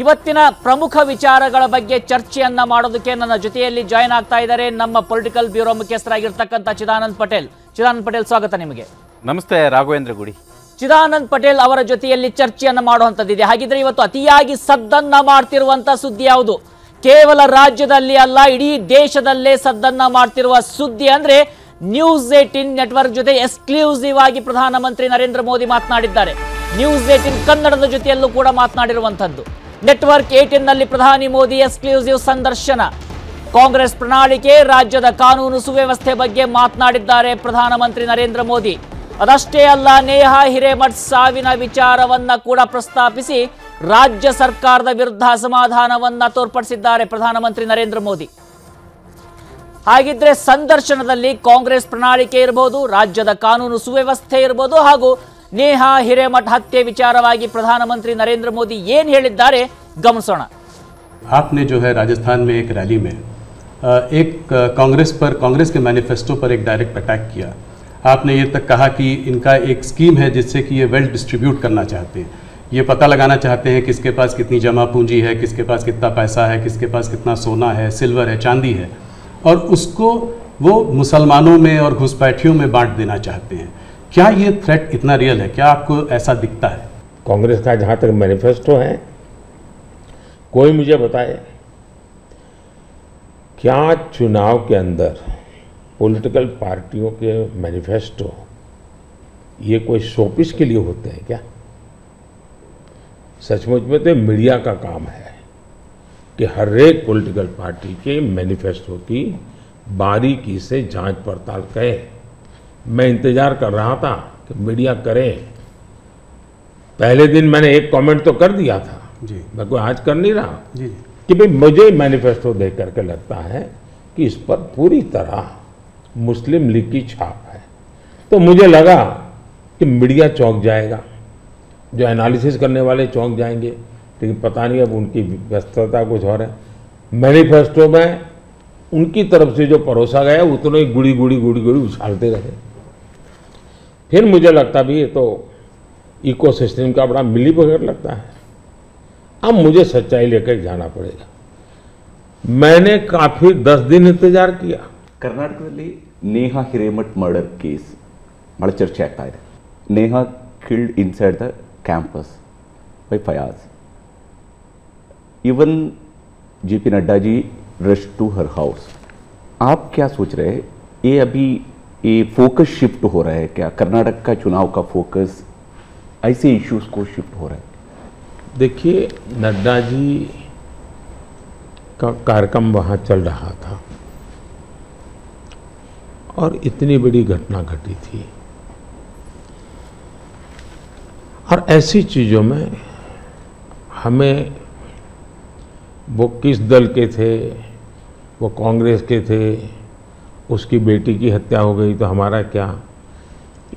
ಇವತ್ತಿನ ಪ್ರಮುಖ ವಿಚಾರಗಳ ಬಗ್ಗೆ ಚರ್ಚೆಯನ್ನ ಮಾಡೋದಕ್ಕೆ ನನ್ನ ಜೊತೆಯಲ್ಲಿ ಜಾಯಿನ್ ಆಗ್ತಾ ಇದ್ದಾರೆ ನಮ್ಮ ಪೊಲಿಟಿಕಲ್ ಬ್ಯೂರೋ ಮುಖ್ಯಸ್ಥರಾಗಿರ್ತಕ್ಕಂಥ ಚಿದಾನಂದ್ ಪಟೇಲ್ ಚಿದಾನಂದ್ ಪಟೇಲ್ ಸ್ವಾಗತ ನಿಮಗೆ ನಮಸ್ತೆ ರಾಘವೇಂದ್ರ ಗುಡಿ ಚಿದಾನಂದ್ ಪಟೇಲ್ ಅವರ ಜೊತೆಯಲ್ಲಿ ಚರ್ಚೆಯನ್ನ ಮಾಡುವಂಥದ್ದಿದೆ ಹಾಗಿದ್ರೆ ಇವತ್ತು ಅತಿಯಾಗಿ ಸದ್ದನ್ನ ಮಾಡ್ತಿರುವಂತ ಸುದ್ದಿ ಯಾವುದು ಕೇವಲ ರಾಜ್ಯದಲ್ಲಿ ಅಲ್ಲ ಇಡೀ ದೇಶದಲ್ಲೇ ಸದ್ದನ್ನ ಮಾಡ್ತಿರುವ ಸುದ್ದಿ ಅಂದ್ರೆ ನ್ಯೂಸ್ ಏಟಿನ್ ನೆಟ್ವರ್ಕ್ ಜೊತೆ ಎಕ್ಸ್ಕ್ಲೂಸಿವ್ ಆಗಿ ಪ್ರಧಾನಮಂತ್ರಿ ನರೇಂದ್ರ ಮೋದಿ ಮಾತನಾಡಿದ್ದಾರೆ ನ್ಯೂಸ್ ಏಟಿನ್ ಕನ್ನಡದ ಜೊತೆಯಲ್ಲೂ ಕೂಡ ಮಾತನಾಡಿರುವಂತದ್ದು ನೆಟ್ವರ್ಕ್ ನಲ್ಲಿ ಪ್ರಧಾನಿ ಮೋದಿ ಎಕ್ಸ್ಕ್ಲೂಸಿವ್ ಸಂದರ್ಶನ ಕಾಂಗ್ರೆಸ್ ಪ್ರಣಾಳಿಕೆ ರಾಜ್ಯದ ಕಾನೂನು ಸುವ್ಯವಸ್ಥೆ ಬಗ್ಗೆ ಮಾತನಾಡಿದ್ದಾರೆ ಪ್ರಧಾನಮಂತ್ರಿ ನರೇಂದ್ರ ಮೋದಿ ಅದಷ್ಟೇ ಅಲ್ಲ ನೇಹಾ ಹಿರೇಮಠ್ ಸಾವಿನ ವಿಚಾರವನ್ನ ಕೂಡ ಪ್ರಸ್ತಾಪಿಸಿ ರಾಜ್ಯ ಸರ್ಕಾರದ ವಿರುದ್ಧ ಅಸಮಾಧಾನವನ್ನ ತೋರ್ಪಡಿಸಿದ್ದಾರೆ ಪ್ರಧಾನಮಂತ್ರಿ ನರೇಂದ್ರ ಮೋದಿ ಹಾಗಿದ್ರೆ ಸಂದರ್ಶನದಲ್ಲಿ ಕಾಂಗ್ರೆಸ್ ಪ್ರಣಾಳಿಕೆ ಇರಬಹುದು ರಾಜ್ಯದ ಕಾನೂನು ಸುವ್ಯವಸ್ಥೆ ಇರಬಹುದು ಹಾಗೂ नेहा हिरेमठ हत्य विचार प्रधानमंत्री नरेंद्र मोदी ऐन ಹೇಳಿದ್ದಾರೆ आपने जो है राजस्थान में एक रैली में एक कांग्रेस पर कांग्रेस के मैनिफेस्टो पर एक डायरेक्ट अटैक किया आपने ये तक कहा कि इनका एक स्कीम है जिससे कि ये वेल्थ डिस्ट्रीब्यूट करना चाहते हैं ये पता लगाना चाहते हैं किसके पास कितनी जमा पूंजी है किसके पास कितना पैसा है किसके पास कितना सोना है सिल्वर है चांदी है और उसको वो मुसलमानों में और घुसपैठियों में बांट देना चाहते हैं क्या ये थ्रेट इतना रियल है क्या आपको ऐसा दिखता है कांग्रेस का जहां तक मैनिफेस्टो है कोई मुझे बताए क्या चुनाव के अंदर पॉलिटिकल पार्टियों के मैनिफेस्टो ये कोई शोपिस के लिए होते हैं क्या सचमुच में तो मीडिया का काम है कि हर एक पोलिटिकल पार्टी के मैनिफेस्टो की बारीकी से जांच पड़ताल करें मैं इंतज़ार कर रहा था कि मीडिया करे पहले दिन मैंने एक कमेंट तो कर दिया था जी मैं कोई आज कर नहीं रहा जी कि भाई मुझे मैनिफेस्टो देख करके लगता है कि इस पर पूरी तरह मुस्लिम लीग की छाप है तो मुझे लगा कि मीडिया चौंक जाएगा जो एनालिसिस करने वाले चौंक जाएंगे लेकिन पता नहीं अब उनकी व्यस्तता कुछ और है मैनिफेस्टो में उनकी तरफ से जो परोसा गया उतना ही गुड़ी गुड़ी गुड़ी गुड़ी उछालते रहे फिर मुझे लगता भी ये तो इकोसिस्टम का बड़ा मिली बगैर लगता है अब मुझे सच्चाई लेकर जाना पड़ेगा मैंने काफी दस दिन इंतजार किया कर्नाटक नेहा हिरेमठ मर्डर केस बड़ा चर्चा ಆಗ್ತಾ ಇದೆ Neha killed inside the campus by Fayaz even J P Nadda ji rush to her house आप क्या सोच रहे ये अभी ये फोकस शिफ्ट हो रहा है क्या कर्नाटक का चुनाव का फोकस ऐसे इश्यूज को शिफ्ट हो रहा है देखिए नड्डा जी का कार्यक्रम वहाँ चल रहा था और इतनी बड़ी घटना घटी थी और ऐसी चीज़ों में हमें वो किस दल के थे वो कांग्रेस के थे उसकी बेटी की हत्या हो गई तो हमारा क्या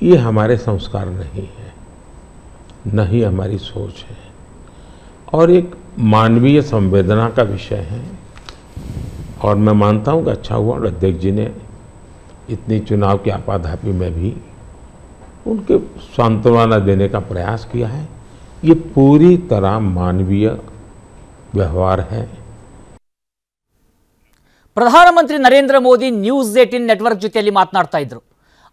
ये हमारे संस्कार नहीं है न ही हमारी सोच है और एक मानवीय संवेदना का विषय है और मैं मानता हूँ कि अच्छा हुआ अध्यक्ष जी ने इतनी चुनाव की आपाधापी में भी उनके सांत्वना देने का प्रयास किया है ये पूरी तरह मानवीय व्यवहार है ಪ್ರಧಾನಮಂತ್ರಿ Narendra Modi news eighteen network ಜೊತೆಯಲ್ಲಿ ಮಾತನಾಡ್ತಾ ಇದ್ರು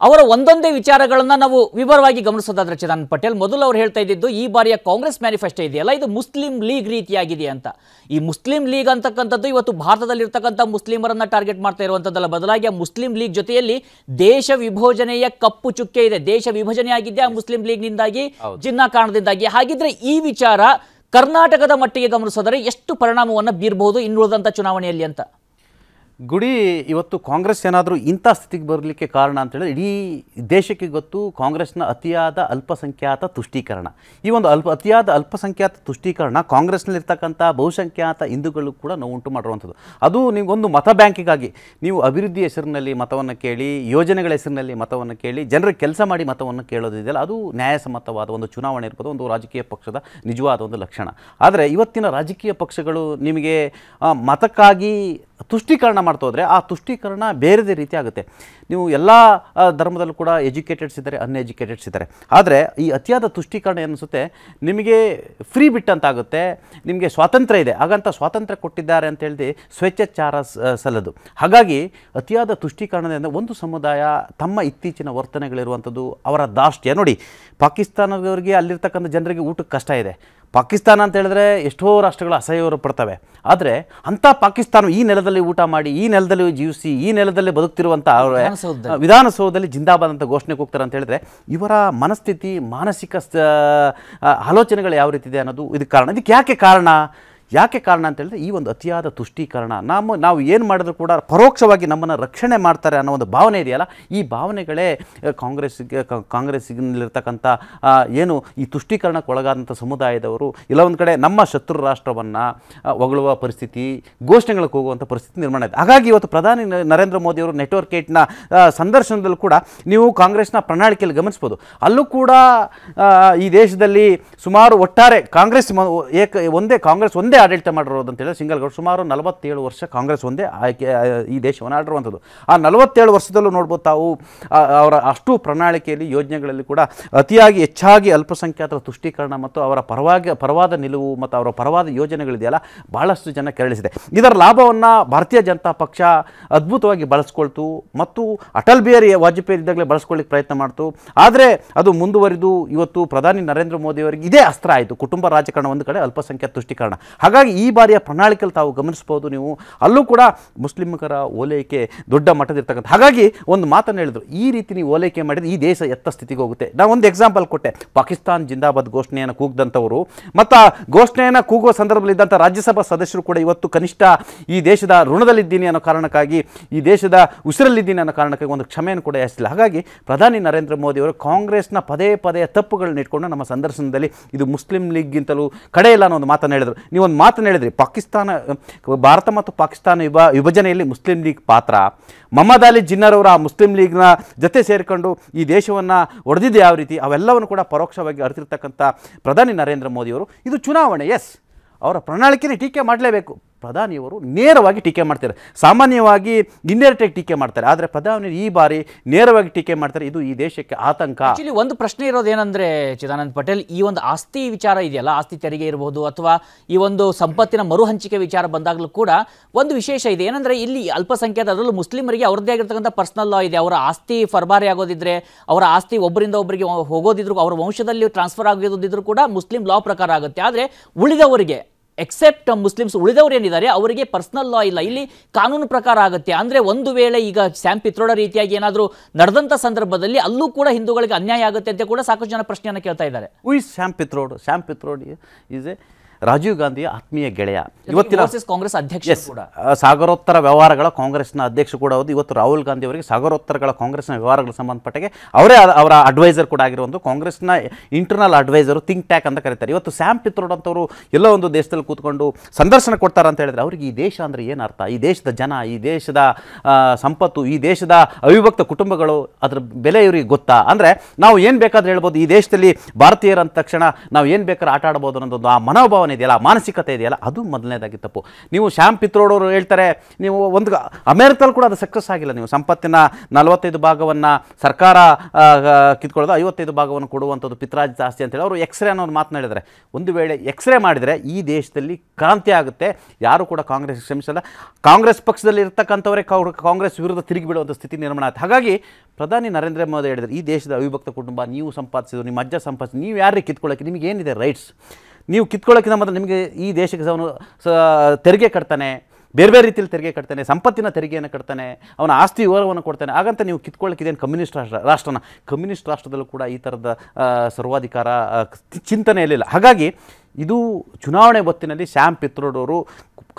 ಅವರ ಒಂದೊಂದೇ ವಿಚಾರಗಳನ್ನು ನಾವು ವಿವರವಾಗಿ ಗಮನಿಸೋದಾದ್ರೆ ಚಿರಾನ್ ಪಟೇಲ್ ಮೊದಲು ಅವ್ರು ಹೇಳ್ತಾ ಇದ್ದಿದ್ದು ಈ ಬಾರಿಯ ಕಾಂಗ್ರೆಸ್ ಮ್ಯಾನಿಫೆಸ್ಟೋ ಇದೆಯಲ್ಲ ಇದು ಮುಸ್ಲಿಂ ಲೀಗ್ ರೀತಿಯಾಗಿದೆ ಅಂತ ಈ ಮುಸ್ಲಿಂ ಲೀಗ್ ಅಂತಕ್ಕಂಥದ್ದು ಇವತ್ತು ಭಾರತದಲ್ಲಿ ಇರ್ತಕ್ಕಂಥ ಮುಸ್ಲಿಮರನ್ನು ಟಾರ್ಗೆಟ್ ಮಾಡ್ತಾ ಇರುವಂಥದ್ದಲ್ಲ ಬದಲಾಗಿ ಆ ಮುಸ್ಲಿಂ ಲೀಗ್ ಜೊತೆಯಲ್ಲಿ ದೇಶ ವಿಭಜನೆಯ ಕಪ್ಪು ಚುಕ್ಕೆ ಇದೆ ದೇಶ ವಿಭಜನೆ ಆ ಮುಸ್ಲಿಂ ಲೀಗ್ನಿಂದಾಗಿ ಜಿನ್ನ ಕಾರಣದಿಂದಾಗಿ ಹಾಗಿದ್ರೆ ಈ ವಿಚಾರ ಕರ್ನಾಟಕದ ಮಟ್ಟಿಗೆ ಗಮನಿಸೋದರೆ ಎಷ್ಟು ಪರಿಣಾಮವನ್ನು ಬೀರಬಹುದು ಇನ್ನುಳಿದಂಥ ಚುನಾವಣೆಯಲ್ಲಿ ಅಂತ ಗುಡಿ ಇವತ್ತು ಕಾಂಗ್ರೆಸ್ ಏನಾದರೂ ಇಂಥ ಸ್ಥಿತಿಗೆ ಬರಲಿಕ್ಕೆ ಕಾರಣ ಅಂತೇಳಿದ್ರೆ ಇಡೀ ದೇಶಕ್ಕೆ ಗೊತ್ತು ಕಾಂಗ್ರೆಸ್ನ ಅತಿಯಾದ ಅಲ್ಪಸಂಖ್ಯಾತ ತುಷ್ಟೀಕರಣ ಈ ಒಂದು ಅಲ್ಪ ಅತಿಯಾದ ಅಲ್ಪಸಂಖ್ಯಾತ ತುಷ್ಟೀಕರಣ ಕಾಂಗ್ರೆಸ್ನಲ್ಲಿರ್ತಕ್ಕಂಥ ಬಹುಸಂಖ್ಯಾತ ಹಿಂದೂಗಳು ಕೂಡ ನಾವು ಉಂಟು ಮಾಡಿರುವಂಥದ್ದು ಅದು ನಿಮಗೊಂದು ಮತ ಬ್ಯಾಂಕಿಗಾಗಿ ನೀವು ಅಭಿವೃದ್ಧಿ ಹೆಸರಿನಲ್ಲಿ ಮತವನ್ನು ಕೇಳಿ ಯೋಜನೆಗಳ ಹೆಸರಿನಲ್ಲಿ ಮತವನ್ನು ಕೇಳಿ ಜನರಿಗೆ ಕೆಲಸ ಮಾಡಿ ಮತವನ್ನು ಕೇಳೋದಿದೆಯಲ್ಲ ಅದು ನ್ಯಾಯಸಮ್ಮತವಾದ ಒಂದು ಚುನಾವಣೆ ಇರ್ಬೋದು ಒಂದು ರಾಜಕೀಯ ಪಕ್ಷದ ನಿಜವಾದ ಒಂದು ಲಕ್ಷಣ ಆದರೆ ಇವತ್ತಿನ ರಾಜಕೀಯ ಪಕ್ಷಗಳು ನಿಮಗೆ ಮತಕ್ಕಾಗಿ ತುಷ್ಟೀಕರಣ ಮಾಡ್ತಾ ಹೋದರೆ ಆ ತುಷ್ಟೀಕರಣ ಬೇರೆದೇ ರೀತಿ ಆಗುತ್ತೆ ನೀವು ಎಲ್ಲ ಧರ್ಮದಲ್ಲೂ ಕೂಡ ಎಜುಕೇಟೆಡ್ಸ್ ಇದ್ದಾರೆ ಅನ್ಎಜುಕೇಟೆಡ್ಸ್ ಇದ್ದಾರೆ ಆದರೆ ಈ ಅತಿಯಾದ ತುಷ್ಟೀಕರಣ ಏನಿಸುತ್ತೆ ನಿಮಗೆ ಫ್ರೀ ಬಿಟ್ಟಂತಾಗುತ್ತೆ ನಿಮಗೆ ಸ್ವಾತಂತ್ರ್ಯ ಇದೆ ಹಾಗಂತ ಸ್ವಾತಂತ್ರ್ಯ ಕೊಟ್ಟಿದ್ದಾರೆ ಅಂತ ಹೇಳಿ ಸ್ವೇಚ್ಛಾಚಾರ ಸಲ್ಲದು ಹಾಗಾಗಿ ಅತಿಯಾದ ತುಷ್ಟೀಕರಣದಿಂದ ಒಂದು ಸಮುದಾಯ ತಮ್ಮ ಇತ್ತೀಚಿನ ವರ್ತನೆಗಳಿರುವಂಥದ್ದು ಅವರ ದಾಷ್ಟ್ಯ ನೋಡಿ ಪಾಕಿಸ್ತಾನದವರಿಗೆ ಅಲ್ಲಿರ್ತಕ್ಕಂಥ ಜನರಿಗೆ ಊಟಕ್ಕೆ ಕಷ್ಟ ಇದೆ ಪಾಕಿಸ್ತಾನ ಅಂತ ಹೇಳಿದ್ರೆ ಎಷ್ಟೋ ರಾಷ್ಟ್ರಗಳು ಅಸಹ್ಯವರು ಪಡ್ತವೆ ಆದರೆ ಅಂಥ ಪಾಕಿಸ್ತಾನ ಈ ನೆಲದಲ್ಲಿ ಊಟ ಮಾಡಿ ಈ ನೆಲದಲ್ಲಿ ಜೀವಿಸಿ ಈ ನೆಲದಲ್ಲಿ ಬದುಕ್ತಿರುವಂಥ ಅವರೇ ವಿಧಾನಸೌಧದಲ್ಲಿ ಜಿಂದಾಬಾದ್ ಅಂತ ಘೋಷಣೆಗೆ ಹೋಗ್ತಾರೆ ಅಂತ ಹೇಳಿದ್ರೆ ಇವರ ಮನಸ್ಥಿತಿ ಮಾನಸಿಕ ಆಲೋಚನೆಗಳು ಯಾವ ರೀತಿ ಇದೆ ಅನ್ನೋದು ಇದಕ್ಕೆ ಕಾರಣ ಇದಕ್ಕೆ ಯಾಕೆ ಕಾರಣ ಯಾಕೆ ಕಾರಣ ಅಂತೇಳಿದ್ರೆ ಈ ಒಂದು ಅತಿಯಾದ ತುಷ್ಟೀಕರಣ ನಮ್ಮ ನಾವು ಏನು ಮಾಡಿದ್ರು ಕೂಡ ಪರೋಕ್ಷವಾಗಿ ನಮ್ಮನ್ನು ರಕ್ಷಣೆ ಮಾಡ್ತಾರೆ ಅನ್ನೋ ಒಂದು ಭಾವನೆ ಇದೆಯಲ್ಲ ಈ ಭಾವನೆಗಳೇ ಕಾಂಗ್ರೆಸ್ಗೆ ಕಾಂಗ್ರೆಸ್ನಲ್ಲಿರ್ತಕ್ಕಂಥ ಏನು ಈ ತುಷ್ಟೀಕರಣಕ್ಕೆ ಒಳಗಾದಂಥ ಸಮುದಾಯದವರು ಇಲ್ಲ ಒಂದು ಕಡೆ ನಮ್ಮ ಶತ್ರು ರಾಷ್ಟ್ರವನ್ನು ಹೊಗಳುವ ಪರಿಸ್ಥಿತಿ ಘೋಷಣೆಗಳಿಗೆ ಹೋಗುವಂಥ ಪರಿಸ್ಥಿತಿ ನಿರ್ಮಾಣ ಇದೆ ಹಾಗಾಗಿ ಇವತ್ತು ಪ್ರಧಾನಿ ನರೇಂದ್ರ ಮೋದಿಯವರು ನೆಟ್ವರ್ಕ್ ಏಟ್ನ ಸಂದರ್ಶನದಲ್ಲೂ ಕೂಡ ನೀವು ಕಾಂಗ್ರೆಸ್ನ ಪ್ರಣಾಳಿಕೆಯಲ್ಲಿ ಗಮನಿಸ್ಬೋದು ಅಲ್ಲೂ ಕೂಡ ಈ ದೇಶದಲ್ಲಿ ಸುಮಾರು ಒಟ್ಟಾರೆ ಕಾಂಗ್ರೆಸ್ ಏಕ ಒಂದೇ ಕಾಂಗ್ರೆಸ್ ಒಂದೇ ಆಡಳಿತ ಮಾಡಿರೋದು ಅಂತೇಳಿ ಸಿಂಗಲ್ ಗೌಡ್ ಸುಮಾರು ನಲವತ್ತೇಳು ವರ್ಷ ಕಾಂಗ್ರೆಸ್ ಒಂದೇ ಆಯ್ಕೆ ಈ ದೇಶವನ್ನು ಆಡಿರುವಂಥದ್ದು ಆ ನಲವತ್ತೇಳು ವರ್ಷದಲ್ಲೂ ನೋಡ್ಬೋದು ತಾವು ಅವರ ಅಷ್ಟು ಪ್ರಣಾಳಿಕೆಯಲ್ಲಿ ಯೋಜನೆಗಳಲ್ಲಿ ಕೂಡ ಅತಿಯಾಗಿ ಹೆಚ್ಚಾಗಿ ಅಲ್ಪಸಂಖ್ಯಾತರ ತುಷ್ಟೀಕರಣ ಮತ್ತು ಅವರ ಪರವಾಗಿ ಪರವಾದ ನಿಲುವು ಮತ್ತು ಅವರ ಪರವಾದ ಯೋಜನೆಗಳಿದೆಯಲ್ಲ ಭಾಳಷ್ಟು ಜನ ಕೆರಳಿಸಿದೆ ಇದರ ಲಾಭವನ್ನು ಭಾರತೀಯ ಜನತಾ ಪಕ್ಷ ಅದ್ಭುತವಾಗಿ ಬಳಸ್ಕೊಳ್ತು ಮತ್ತು ಅಟಲ್ ಬಿಹಾರಿ ವಾಜಪೇಯಿ ಇದ್ದಾಗಲೇ ಬಳಸ್ಕೊಳ್ಳಿಕ್ಕೆ ಪ್ರಯತ್ನ ಮಾಡ್ತು ಆದರೆ ಅದು ಮುಂದುವರಿದು ಇವತ್ತು ಪ್ರಧಾನಿ ನರೇಂದ್ರ ಮೋದಿಯವರಿಗೆ ಇದೇ ಅಸ್ತ್ರ ಆಯಿತು ಕುಟುಂಬ ರಾಜಕಾರಣ ಒಂದು ಕಡೆ ಅಲ್ಪಸಂಖ್ಯಾತ ತುಷ್ಟೀಕರಣ ಹಾಗಾಗಿ ಈ ಬಾರಿಯ ಪ್ರಣಾಳಿಕೆಯಲ್ಲಿ ತಾವು ಗಮನಿಸ್ಬೋದು ನೀವು ಅಲ್ಲೂ ಕೂಡ ಮುಸ್ಲಿಮರ ಓಲೈಕೆ ದೊಡ್ಡ ಮಟ್ಟದಿರ್ತಕ್ಕಂಥ ಹಾಗಾಗಿ ಒಂದು ಮಾತನ್ನು ಹೇಳಿದರು ಈ ರೀತಿ ನೀವು ಓಲೈಕೆ ಮಾಡಿದರೆ ಈ ದೇಶ ಎತ್ತ ಸ್ಥಿತಿಗೆ ಹೋಗುತ್ತೆ ನಾನು ಒಂದು ಎಕ್ಸಾಂಪಲ್ ಕೊಟ್ಟೆ ಪಾಕಿಸ್ತಾನ್ ಜಿಂದಾಬಾದ್ ಘೋಷಣೆಯನ್ನು ಕೂಗ್ದಂಥವರು ಮತ್ತು ಘೋಷಣೆಯನ್ನು ಕೂಗುವ ಸಂದರ್ಭದಲ್ಲಿದ್ದಂಥ ರಾಜ್ಯಸಭಾ ಸದಸ್ಯರು ಕೂಡ ಇವತ್ತು ಕನಿಷ್ಠ ಈ ದೇಶದ ಋಣದಲ್ಲಿದ್ದೀನಿ ಅನ್ನೋ ಕಾರಣಕ್ಕಾಗಿ ಈ ದೇಶದ ಉಸಿರಲ್ಲಿದ್ದೀನಿ ಅನ್ನೋ ಕಾರಣಕ್ಕಾಗಿ ಒಂದು ಕ್ಷಮೆಯನ್ನು ಕೂಡ ಯಾಚಿಸಿಲ್ಲ ಹಾಗಾಗಿ ಪ್ರಧಾನಿ ನರೇಂದ್ರ ಮೋದಿ ಅವರು ಕಾಂಗ್ರೆಸ್ನ ಪದೇ ಪದೇ ತಪ್ಪುಗಳನ್ನ ಇಟ್ಕೊಂಡು ನಮ್ಮ ಸಂದರ್ಶನದಲ್ಲಿ ಇದು ಮುಸ್ಲಿಂ ಲೀಗ್ಗಿಂತಲೂ ಕಡೆ ಇಲ್ಲ ಅನ್ನೋ ಒಂದು ಮಾತನ್ನು ಹೇಳಿದರು ನೀವು ಮಾತನ್ನು ಹೇಳಿದ್ರಿ ಪಾಕಿಸ್ತಾನ ಭಾರತ ಮತ್ತು ಪಾಕಿಸ್ತಾನ ವಿಭ ವಿಭಜನೆಯಲ್ಲಿ ಮುಸ್ಲಿಂ ಲೀಗ್ ಪಾತ್ರ ಮಹಮ್ಮದ್ ಅಲಿ ಜಿನ್ನರವರು ಆ ಮುಸ್ಲಿಂ ಲೀಗ್ನ ಜೊತೆ ಸೇರಿಕೊಂಡು ಈ ದೇಶವನ್ನು ಒಡೆದಿದ್ದು ಯಾವ ರೀತಿ ಅವೆಲ್ಲವನ್ನು ಕೂಡ ಪರೋಕ್ಷವಾಗಿ ಅರಿತಿರ್ತಕ್ಕಂಥ ಪ್ರಧಾನಿ ನರೇಂದ್ರ ಮೋದಿಯವರು ಇದು ಚುನಾವಣೆ ಎಸ್ ಅವರ ಪ್ರಣಾಳಿಕೆಯಲ್ಲಿ ಟೀಕೆ ಮಾಡಲೇಬೇಕು ಪ್ರಧಾನಿಯವರು ನೇರವಾಗಿ ಟೀಕೆ ಮಾಡ್ತಾರೆ ಸಾಮಾನ್ಯವಾಗಿ ಇಂಡೈರೆಕ್ಟಾಗಿ ಟೀಕೆ ಮಾಡ್ತಾರೆ ಆದರೆ ಪ್ರಧಾನಿ ಈ ಬಾರಿ ನೇರವಾಗಿ ಟೀಕೆ ಮಾಡ್ತಾರೆ ಇದು ಈ ದೇಶಕ್ಕೆ ಆತಂಕ ಇಲ್ಲಿ ಒಂದು ಪ್ರಶ್ನೆ ಏನಂದ್ರೆ ಚಿದಾನಂದ್ ಪಟೇಲ್ ಈ ಒಂದು ಆಸ್ತಿ ವಿಚಾರ ಇದೆಯಲ್ಲ ಆಸ್ತಿ ತೆರಿಗೆ ಇರಬಹುದು ಅಥವಾ ಈ ಒಂದು ಸಂಪತ್ತಿನ ಮರು ವಿಚಾರ ಬಂದಾಗಲೂ ಕೂಡ ಒಂದು ವಿಶೇಷ ಇದೆ ಏನಂದ್ರೆ ಇಲ್ಲಿ ಅಲ್ಪಸಂಖ್ಯಾತ ಅದರಲ್ಲೂ ಮುಸ್ಲಿಮರಿಗೆ ಅವ್ರದ್ದೇ ಆಗಿರ್ತಕ್ಕಂಥ ಪರ್ಸನಲ್ ಲಾ ಇದೆ ಅವರ ಆಸ್ತಿ ಫರ್ಬಾರಿ ಆಗೋದಿದ್ರೆ ಅವರ ಆಸ್ತಿ ಒಬ್ಬರಿಂದ ಒಬ್ಬರಿಗೆ ಹೋಗೋದಿದ್ರು ಅವರ ವಂಶದಲ್ಲಿ ಟ್ರಾನ್ಸ್ಫರ್ ಆಗೋದಿದ್ರು ಕೂಡ ಮುಸ್ಲಿಂ ಲಾ ಪ್ರಕಾರ ಆಗುತ್ತೆ ಆದರೆ ಉಳಿದವರಿಗೆ ಎಕ್ಸೆಪ್ಟ್ ಮುಸ್ಲಿಮ್ಸ್ ಉಳಿದವರು ಏನಿದ್ದಾರೆ ಅವರಿಗೆ ಪರ್ಸನಲ್ ಲಾ ಇಲ್ಲ ಇಲ್ಲಿ ಕಾನೂನು ಪ್ರಕಾರ ಆಗುತ್ತೆ ಅಂದರೆ ಒಂದು ವೇಳೆ ಈಗ ಸ್ಯಾಮ್ ಪಿತ್ರೋಡ ರೀತಿಯಾಗಿ ಏನಾದರೂ ನಡೆದಂಥ ಸಂದರ್ಭದಲ್ಲಿ ಅಲ್ಲೂ ಕೂಡ ಹಿಂದೂಗಳಿಗೆ ಅನ್ಯಾಯ ಆಗುತ್ತೆ ಅಂತ ಕೂಡ ಸಾಕಷ್ಟು ಜನ ಪ್ರಶ್ನೆಯನ್ನು ಕೇಳ್ತಾ ಇದ್ದಾರೆ why Sam Pitroda Sam Pitroda is a Rajiv Gandhi ಆತ್ಮೀಯ ಗೆಳೆಯ ಇವತ್ತಿನ ಕಾಂಗ್ರೆಸ್ ಅಧ್ಯಕ್ಷ ಸಾಗರೋತ್ತರ ವ್ಯವಹಾರಗಳ ಕಾಂಗ್ರೆಸ್ನ ಅಧ್ಯಕ್ಷ ಕೂಡ ಹೌದು ಇವತ್ತು ರಾಹುಲ್ ಗಾಂಧಿ ಅವರಿಗೆ ಸಾಗರೋತ್ತರಗಳ ಕಾಂಗ್ರೆಸ್ನ ವ್ಯವಹಾರಗಳ ಸಂಬಂಧಪಟ್ಟಿಗೆ ಅವರೇ ಅವರ ಅಡ್ವೈಸರ್ ಕೂಡ ಆಗಿರುವಂಥ ಕಾಂಗ್ರೆಸ್ನ ಇಂಟರ್ನಲ್ ಅಡ್ವೈಸರು ಥಿಂಕ್ ಟ್ಯಾಕ್ ಅಂತ ಕರೀತಾರೆ ಇವತ್ತು ಸ್ಯಾಮ್ ಪಿತ್ರೋಡ್ ಅಂತವರು ಎಲ್ಲ ಒಂದು ದೇಶದಲ್ಲಿ ಕೂತ್ಕೊಂಡು ಸಂದರ್ಶನ ಕೊಡ್ತಾರೆ ಅಂತ ಹೇಳಿದ್ರೆ ಅವ್ರಿಗೆ ಈ ದೇಶ ಅಂದರೆ ಏನರ್ಥ ಈ ದೇಶದ ಜನ ಈ ದೇಶದ ಸಂಪತ್ತು ಈ ದೇಶದ ಅವಿಭಕ್ತ ಕುಟುಂಬಗಳು ಅದರ ಬೆಲೆ ಇವರಿಗೆ ಗೊತ್ತಾ ಅಂದರೆ ನಾವು ಏನು ಬೇಕಾದ್ರೆ ಹೇಳ್ಬೋದು ಈ ದೇಶದಲ್ಲಿ ಭಾರತೀಯರ ಅಂದ ತಕ್ಷಣ ನಾವು ಏನು ಬೇಕಾದ್ರೆ ಆಟ ಆಡ್ಬೋದು ಅನ್ನೋದೊಂದು ಆ ಮನೋಭಾವನೆ ಭಾವನೆ ಇದೆಯಲ್ಲ ಮಾನಸಿಕತೆ ಇದೆಯಲ್ಲ ಅದು ಮೊದಲನೇದಾಗಿ ತಪ್ಪು ನೀವು ಶ್ಯಾಮ್ ಪಿತ್ರೋಡವರು ಹೇಳ್ತಾರೆ ನೀವು ಒಂದು ಅಮೇರಿಕಲ್ಲಿ ಕೂಡ ಅದು ಸಕ್ಸಸ್ ಆಗಿಲ್ಲ ನೀವು ಸಂಪತ್ತಿನ ನಲವತ್ತೈದು ಭಾಗವನ್ನು ಸರ್ಕಾರ ಕಿತ್ಕೊಳ್ಳೋದು ಐವತ್ತೈದು ಭಾಗವನ್ನು ಕೊಡುವಂಥದ್ದು ಪಿತ್ರಾಜ್ ಜಾಸ್ತಿ ಅಂತೇಳಿ ಅವರು ಎಕ್ಸ್ರೇ ಅನ್ನೋದು ಮಾತನಾಡಿದರೆ ಒಂದು ವೇಳೆ ಎಕ್ಸ್ರೇ ಮಾಡಿದರೆ ಈ ದೇಶದಲ್ಲಿ ಕ್ರಾಂತಿ ಆಗುತ್ತೆ ಯಾರು ಕೂಡ ಕಾಂಗ್ರೆಸ್ ಶ್ರಮಿಸಲ್ಲ ಕಾಂಗ್ರೆಸ್ ಪಕ್ಷದಲ್ಲಿ ಇರ್ತಕ್ಕಂಥವರೇ ಕಾಂಗ್ರೆಸ್ ವಿರುದ್ಧ ತಿರುಗಿ ಬಿಡುವಂಥ ಸ್ಥಿತಿ ನಿರ್ಮಾಣ ಆಯಿತು ಹಾಗಾಗಿ ಪ್ರಧಾನಿ ನರೇಂದ್ರ ಮೋದಿ ಹೇಳಿದರು ಈ ದೇಶದ ಅವಿಭಕ್ತ ಕುಟುಂಬ ನೀವು ಸಂಪಾದಿಸಿದ್ರು ನಿಮ್ಮ ಅಜ್ಜ ಸಂಪಾದಿಸಿದ್ರು ನೀವು ಯಾರಿಗೆ ಕಿತ್ಕೊಳ್ಳೋಕ್ಕೆ ನಿಮಗೇನಿದೆ ರೈಟ್ಸ್ ನೀವು ಕಿತ್ಕೊಳ್ಳೋಕ್ಕಿಂತ ಮೊದಲು ನಿಮಗೆ ಈ ದೇಶಕ್ಕೆ ಅವನು ತೆರಿಗೆ ಕಟ್ತಾನೆ ಬೇರೆ ಬೇರೆ ರೀತಿಯಲ್ಲಿ ತೆರಿಗೆ ಕಟ್ತಾನೆ ಸಂಪತ್ತಿನ ತೆರಿಗೆಯನ್ನು ಕಟ್ತಾನೆ ಅವನ ಆಸ್ತಿ ವಿವರವನ್ನು ಕೊಡ್ತಾನೆ ಹಾಗಂತ ನೀವು ಏನು ಕಮ್ಯುನಿಸ್ಟ್ ರಾಷ್ಟ್ರ ರಾಷ್ಟ್ರನ ಕಮ್ಯುನಿಸ್ಟ್ ರಾಷ್ಟ್ರದಲ್ಲೂ ಕೂಡ ಈ ಥರದ ಸರ್ವಾಧಿಕಾರ ಚಿಂತನೆ ಇರಲಿಲ್ಲ ಹಾಗಾಗಿ ಇದು ಚುನಾವಣೆ ಹೊತ್ತಿನಲ್ಲಿ ಶ್ಯಾಮ್ ಪಿತ್ರೋಡವರು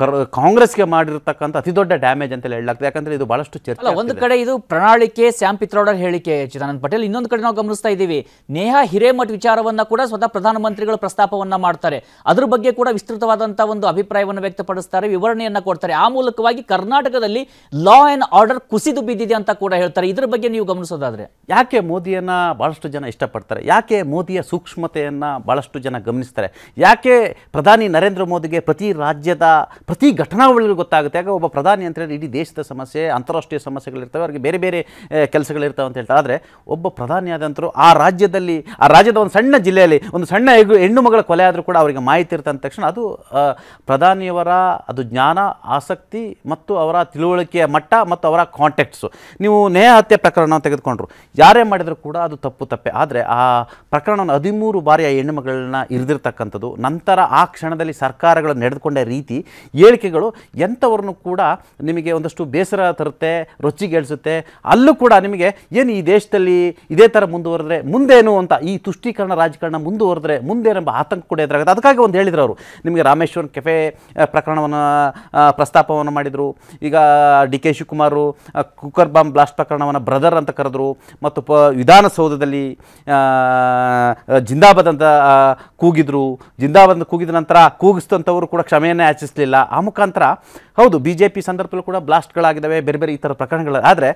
ಕರ್ ಕಾಂಗ್ರೆಸ್ಗೆ ಮಾಡಿರ್ತಕ್ಕಂಥ ಅತಿ ದೊಡ್ಡ ಡ್ಯಾಮೇಜ್ ಅಂತ ಹೇಳಲಾಗ್ತದೆ ಯಾಕಂದ್ರೆ ಇದು ಬಹಳಷ್ಟು ಚರ್ಚೆ ಒಂದು ಕಡೆ ಇದು ಪ್ರಣಾಳಿಕೆ ಸ್ಯಾಮ್ ಪಿತ್ರೋಡರ್ ಹೇಳಿಕೆ ಚಿದಾನಂದ ಪಟೇಲ್ ಇನ್ನೊಂದು ಕಡೆ ನಾವು ಗಮನಿಸ್ತಾ ಇದ್ದೀವಿ ನೇಹಾ ಹಿರೇಮಠ್ ವಿಚಾರವನ್ನ ಕೂಡ ಸ್ವತಃ ಪ್ರಧಾನಮಂತ್ರಿಗಳು ಪ್ರಸ್ತಾಪವನ್ನ ಮಾಡ್ತಾರೆ ಅದ್ರ ಬಗ್ಗೆ ಕೂಡ ವಿಸ್ತೃತವಾದಂತಹ ಒಂದು ಅಭಿಪ್ರಾಯವನ್ನು ವ್ಯಕ್ತಪಡಿಸ್ತಾರೆ ವಿವರಣೆಯನ್ನ ಕೊಡ್ತಾರೆ ಆ ಮೂಲಕವಾಗಿ ಕರ್ನಾಟಕದಲ್ಲಿ ಲಾ ಅಂಡ್ ಆರ್ಡರ್ ಕುಸಿದು ಬಿದ್ದಿದೆ ಅಂತ ಕೂಡ ಹೇಳ್ತಾರೆ ಇದ್ರ ಬಗ್ಗೆ ನೀವು ಗಮನಿಸೋದಾದ್ರೆ ಯಾಕೆ ಮೋದಿಯನ್ನ ಬಹಳಷ್ಟು ಜನ ಇಷ್ಟಪಡ್ತಾರೆ ಯಾಕೆ ಮೋದಿಯ ಸೂಕ್ಷ್ಮತೆಯನ್ನ ಬಹಳಷ್ಟು ಜನ ಗಮನಿಸ್ತಾರೆ ಯಾಕೆ ಪ್ರಧಾನಿ ನರೇಂದ್ರ ಮೋದಿಗೆ ಪ್ರತಿ ರಾಜ್ಯದ ಪ್ರತಿ ಘಟನಾವಳಿಗಳು ಗೊತ್ತಾಗುತ್ತೆ ಆಗ ಒಬ್ಬ ಪ್ರಧಾನಿ ಅಂತ ಹೇಳಿ ಇಡೀ ದೇಶದ ಸಮಸ್ಯೆ ಅಂತಾರಾಷ್ಟ್ರೀಯ ಸಮಸ್ಯೆಗಳಿರ್ತವೆ ಅವರಿಗೆ ಬೇರೆ ಬೇರೆ ಕೆಲಸಗಳಿರ್ತವೆ ಅಂತ ಹೇಳ್ತಾರೆ ಆದರೆ ಒಬ್ಬ ಆದಂತರೂ ಆ ರಾಜ್ಯದಲ್ಲಿ ಆ ರಾಜ್ಯದ ಒಂದು ಸಣ್ಣ ಜಿಲ್ಲೆಯಲ್ಲಿ ಒಂದು ಸಣ್ಣ ಹೆಗು ಹೆಣ್ಣು ಮಗಳ ಕೊಲೆ ಆದರೂ ಕೂಡ ಅವರಿಗೆ ಮಾಹಿತಿ ಇರ್ತಂದ ತಕ್ಷಣ ಅದು ಪ್ರಧಾನಿಯವರ ಅದು ಜ್ಞಾನ ಆಸಕ್ತಿ ಮತ್ತು ಅವರ ತಿಳುವಳಿಕೆಯ ಮಟ್ಟ ಮತ್ತು ಅವರ ಕಾಂಟ್ಯಾಕ್ಟ್ಸು ನೀವು ನೇಹ ಹತ್ಯೆ ಪ್ರಕರಣ ತೆಗೆದುಕೊಂಡ್ರು ಯಾರೇ ಮಾಡಿದರೂ ಕೂಡ ಅದು ತಪ್ಪು ತಪ್ಪೆ ಆದರೆ ಆ ಪ್ರಕರಣವನ್ನು ಹದಿಮೂರು ಬಾರಿ ಆ ಹೆಣ್ಣು ಮಗಳನ್ನ ಇರಿದಿರ್ತಕ್ಕಂಥದ್ದು ನಂತರ ಆ ಕ್ಷಣದಲ್ಲಿ ಸರ್ಕಾರಗಳು ನಡೆದುಕೊಂಡ ರೀತಿ ಹೇಳಿಕೆಗಳು ಎಂಥವ್ರನ್ನು ಕೂಡ ನಿಮಗೆ ಒಂದಷ್ಟು ಬೇಸರ ತರುತ್ತೆ ರೊಚ್ಚಿಗೇಳಿಸುತ್ತೆ ಅಲ್ಲೂ ಕೂಡ ನಿಮಗೆ ಏನು ಈ ದೇಶದಲ್ಲಿ ಇದೇ ಥರ ಮುಂದುವರೆದ್ರೆ ಮುಂದೇನು ಅಂತ ಈ ತುಷ್ಟೀಕರಣ ರಾಜಕಾರಣ ಮುಂದುವರೆದ್ರೆ ಮುಂದೇನೆಂಬ ಆತಂಕ ಕೂಡ ಎದುರಾಗುತ್ತೆ ಅದಕ್ಕಾಗಿ ಒಂದು ಹೇಳಿದ್ರು ಅವರು ನಿಮಗೆ ರಾಮೇಶ್ವರನ್ ಕೆಫೆ ಪ್ರಕರಣವನ್ನು ಪ್ರಸ್ತಾಪವನ್ನು ಮಾಡಿದರು ಈಗ D K Shivakumar cooker bomb blast ಪ್ರಕರಣವನ್ನು ಬ್ರದರ್ ಅಂತ ಕರೆದರು ಮತ್ತು ಪ ವಿಧಾನಸೌಧದಲ್ಲಿ ಜಿಂದಾಬಾದ್ ಅಂತ ಕೂಗಿದ್ರು ಜಿಂದಾಬಾದ್ ಕೂಗಿದ ನಂತರ ಕೂಗಿಸಿದಂಥವರು ಕೂಡ ಕ್ಷಮೆಯನ್ನೇ ಆಚಿಸಲಿಲ್ಲ ಆ ಮುಖಾಂತರ ಹೌದು ಬಿ ಜೆ ಪಿ ಸಂದರ್ಭದಲ್ಲೂ ಕೂಡ ಬ್ಲಾಸ್ಟ್ಗಳಾಗಿದ್ದಾವೆ ಬೇರೆ ಬೇರೆ ಈ ಥರ ಪ್ರಕರಣಗಳು ಆದರೆ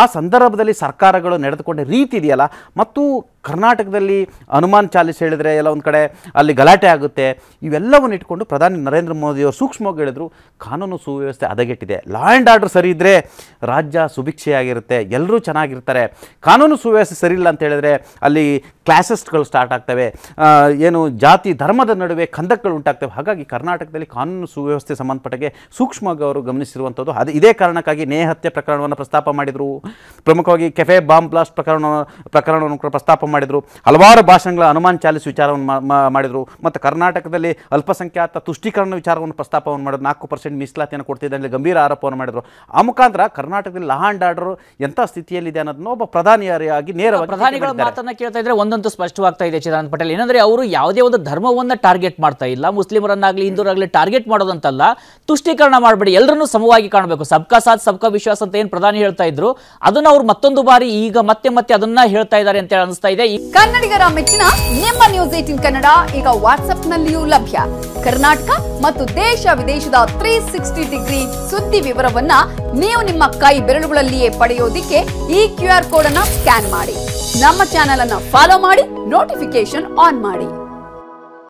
ಆ ಸಂದರ್ಭದಲ್ಲಿ ಸರ್ಕಾರಗಳು ನಡೆದುಕೊಂಡ ರೀತಿ ಇದೆಯಲ್ಲ ಮತ್ತು ಕರ್ನಾಟಕದಲ್ಲಿ ಹನುಮಾನ್ ಚಾಲೀಸ್ ಹೇಳಿದರೆ ಎಲ್ಲ ಒಂದು ಕಡೆ ಅಲ್ಲಿ ಗಲಾಟೆ ಆಗುತ್ತೆ ಇವೆಲ್ಲವನ್ನು ಇಟ್ಕೊಂಡು ಪ್ರಧಾನಿ ನರೇಂದ್ರ ಮೋದಿಯವರು ಸೂಕ್ಷ್ಮವಾಗಿ ಹೇಳಿದ್ರು ಕಾನೂನು ಸುವ್ಯವಸ್ಥೆ ಹದಗೆಟ್ಟಿದೆ ಲಾ ಆ್ಯಂಡ್ ಆರ್ಡರ್ ಸರಿ ಇದ್ದರೆ ರಾಜ್ಯ ಸುಭಿಕ್ಷೆಯಾಗಿರುತ್ತೆ ಎಲ್ಲರೂ ಚೆನ್ನಾಗಿರ್ತಾರೆ ಕಾನೂನು ಸುವ್ಯವಸ್ಥೆ ಸರಿ ಇಲ್ಲ ಅಂತ ಹೇಳಿದ್ರೆ ಅಲ್ಲಿ ಕ್ಲಾಸಸ್ಗಳು ಸ್ಟಾರ್ಟ್ ಆಗ್ತವೆ ಏನು ಜಾತಿ ಧರ್ಮದ ನಡುವೆ ಕಂದಕಗಳು ಉಂಟಾಗ್ತವೆ ಹಾಗಾಗಿ ಕರ್ನಾಟಕದಲ್ಲಿ ಕಾನೂನು ಸುವ್ಯವಸ್ಥೆ ಸಂಬಂಧಪಟ್ಟಗೆ ಸೂಕ್ಷ್ಮವಾಗಿ ಅವರು ಗಮನಿಸಿರುವಂಥದ್ದು ಅದು ಇದೇ ಕಾರಣಕ್ಕಾಗಿ ನೇಹತ್ಯೆ ಪ್ರಕರಣವನ್ನು ಪ್ರಸ್ತಾಪ ಮಾಡಿದರು ಪ್ರಮುಖವಾಗಿ ಕೆಫೆ ಬಾಂಬ್ ಬ್ಲಾಸ್ಟ್ ಪ್ರಕರಣ ಪ್ರಕರಣವನ್ನು ಕೂಡ ಪ್ರಸ್ತಾಪ ಮಾಡಿದರು ಹಲವಾರು ಭಾಷಣಗಳ ಅನುಮಾನ್ ಚಾಲಿಸ್ ವಿಚಾರವನ್ನು ಮಾಡಿದರು ಮತ್ತು ಕರ್ನಾಟಕದಲ್ಲಿ ಅಲ್ಪಸಂಖ್ಯಾತ ತುಷ್ಟೀಕರಣ ವಿಚಾರವನ್ನು ಪ್ರಸ್ತಾಪವನ್ನು ಮಾಡಿದ್ರು ನಾಲ್ಕು ಪರ್ಸೆಂಟ್ ಮೀಸಲಾತಿಯನ್ನು ಕೊಡ್ತಿದ್ದೆ ಗಂಭೀರ ಆರೋಪವನ್ನು ಮಾಡಿದರು ಆ ಮುಖಾಂತರ ಕರ್ನಾಟಕದಲ್ಲಿ ಲಾ ಆ್ಯಂಡ್ ಆರ್ಡರ್ ಎಂಥ ಸ್ಥಿತಿಯಲ್ಲಿದೆ ಅನ್ನೋದನ್ನ ಒಬ್ಬ ಪ್ರಧಾನಿಯಾಗಿ ನೇರವಾಗಿ ಪ್ರಧಾನಿಗಳ ಮಾತನ್ನು ಕೇಳ್ತಾ ಇದ್ರೆ ಒಂದಂತೂ ಸ್ಪಷ್ಟವಾಗ್ತಾ ಇದೆ ಚಿದಾನಂದ ಪಟೇಲ್ ಏನಂದ್ರೆ ಅವರು ಯಾವುದೇ ಒಂದು ಧರ್ಮವನ್ನು ಟಾರ್ಗೆಟ್ ಮಾಡ್ತಾ ಇಲ್ಲ ಮುಸ್ಲಿಮರನ್ನಾಗಲಿ ಹಿಂದೂರಾಗಲಿ ಟಾರ್ಗೆಟ್ ಮಾಡೋದಂತಲ್ಲ ತುಷ್ಟೀಕರಣ ಮಾಡಬೇಡಿ ಎಲ್ಲರನ್ನೂ ಸಮವಾಗಿ ಕಾಣಬೇಕು ಸಬ್ಕಾ ಸಾಥ್ ಸಬ್ಕಾ ವಿಶ್ವಾಸ ಅಂತ ಏನು ಪ್ರಧಾನಿ ಹೇಳ್ತಾ ಇದ್ರು ಅದನ್ನ ಅವ್ರು ಮತ್ತೊಂದು ಬಾರಿ ಈಗ ಮತ್ತೆ ಮತ್ತೆ ಅದನ್ನ ಹೇಳ್ತಾ ಇದ್ದಾರೆ ಅಂತ ಅನಿಸ್ತಾ ಇದೆ ಕನ್ನಡಿಗರ ಮೆಚ್ಚಿನ ನಿಮ್ಮ ನ್ಯೂಸ್ ಏಟಿನ್ ಕನ್ನಡ ಈಗ ವಾಟ್ಸ್ಆಪ್ ನಲ್ಲಿಯೂ ಲಭ್ಯ ಕರ್ನಾಟಕ ಮತ್ತು ದೇಶ ವಿದೇಶದ ತ್ರೀ ಸಿಕ್ಸ್ಟಿ ಡಿಗ್ರಿ ಸುದ್ದಿ ವಿವರವನ್ನ ನೀವು ನಿಮ್ಮ ಕೈ ಬೆರಳುಗಳಲ್ಲಿಯೇ ಪಡೆಯೋದಿಕ್ಕೆ ಈ ಕ್ಯೂ ಆರ್ ಕೋಡ್ ಅನ್ನ ಸ್ಕ್ಯಾನ್ ಮಾಡಿ ನಮ್ಮ ಚಾನೆಲ್ ಅನ್ನ ಫಾಲೋ ಮಾಡಿ ನೋಟಿಫಿಕೇಶನ್ ಆನ್ ಮಾಡಿ